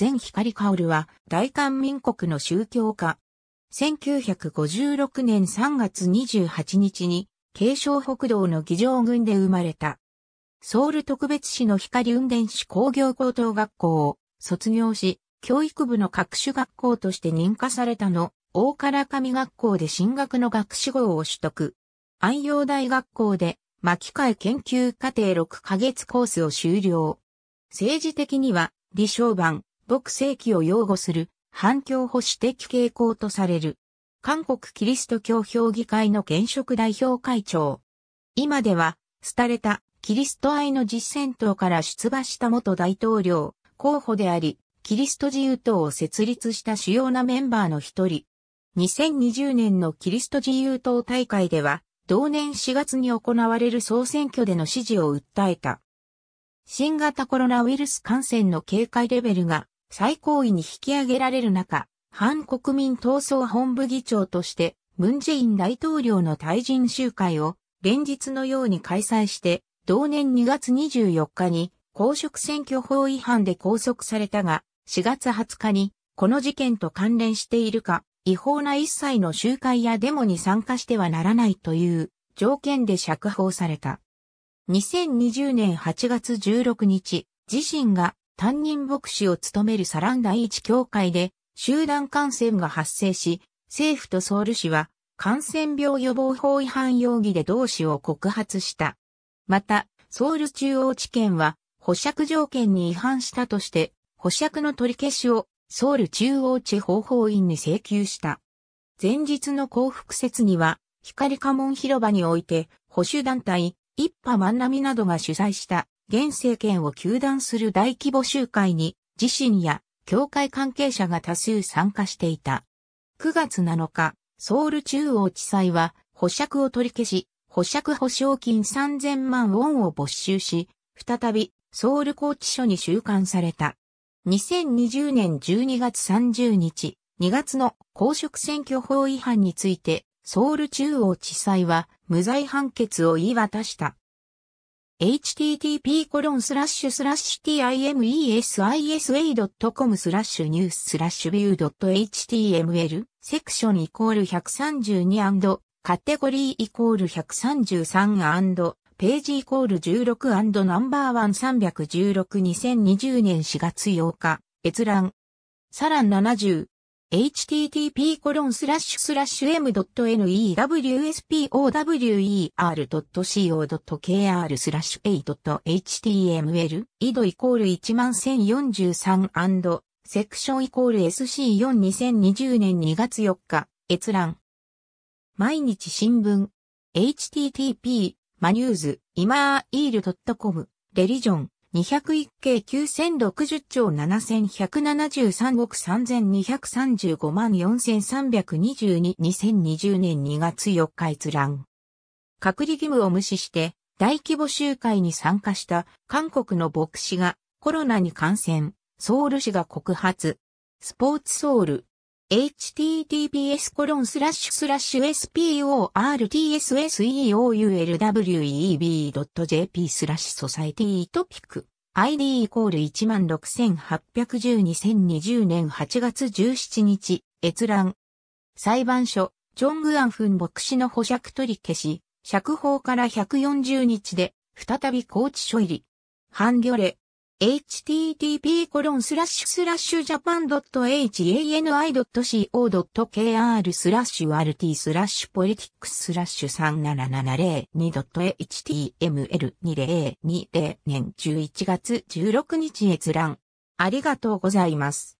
前光薫は大韓民国の宗教家。1956年3月28日に、慶尚北道の議場郡で生まれた。ソウル特別市の光運電子工業高等学校を卒業し、教育部の各種学校として認可されたの、大唐上学校で進学の学士号を取得。安陽大学校で、巻替研究課程6ヶ月コースを修了。政治的には、李承晩、牧正規を擁護する反共保守的傾向とされる。韓国キリスト教評議会の現職代表会長。今では、廃れたキリスト愛の実践党から出馬した元大統領候補であり、キリスト自由党を設立した主要なメンバーの一人。2020年のキリスト自由党大会では、同年4月に行われる総選挙での支持を訴えた。新型コロナウイルス感染の警戒レベルが最高位に引き上げられる中、反国民闘争本部議長として、ムンジェイン大統領の退陣集会を連日のように開催して、同年2月24日に公職選挙法違反で拘束されたが、4月20日にこの事件と関連しているか、違法な一切の集会やデモに参加してはならないという条件で釈放された。2020年8月16日、自身が担任牧師を務めるサラン第一教会で集団感染が発生し、政府とソウル市は感染病予防法違反容疑で同氏を告発した。また、ソウル中央地検は保釈条件に違反したとして、保釈の取り消しをソウル中央地方法院に請求した。前日の幸福説には、光家門広場において、保守団体、一派万波などが主催した現政権を求断する大規模集会に自身や教会関係者が多数参加していた。9月7日、ソウル中央地裁は保釈を取り消し、保釈保証金3000万ウォンを没収し、再びソウル拘置所に収監された。2020年12月30日、2月の公職選挙法違反について、ソウル中央地裁は無罪判決を言い渡した。http://timesisa.com n e w s v i e w .html セクションイコール132カテゴリーイコール133ページイコール16ナンバー1 3 1 6 2 0 2 0年4月8日閲覧サラン70 http://m.newspower.co.kr スラッシュ a.html 井戸イコール11043セクションイコール SC42020 年2月4日閲覧毎日新聞 http マニューズイマーイール .com レリジョン201系9060兆7173億3235万4322 2020年2月4日閲覧。隔離義務を無視して大規模集会に参加した韓国の牧師がコロナに感染、ソウル市が告発。スポーツソウル、https s p o r t s s e o u l w e b j p スラッシュソサイティトピック ID イコール1 6 8 1 2 0 2 0年8月17日閲覧裁判所ジョン・グアンフン牧師の保釈取り消し釈放から140日で再び拘置所入りギ魚令 http://japan.hani.co.kr RT p o l i t i c s 3770.html2020 年11月16日閲覧。ありがとうございます。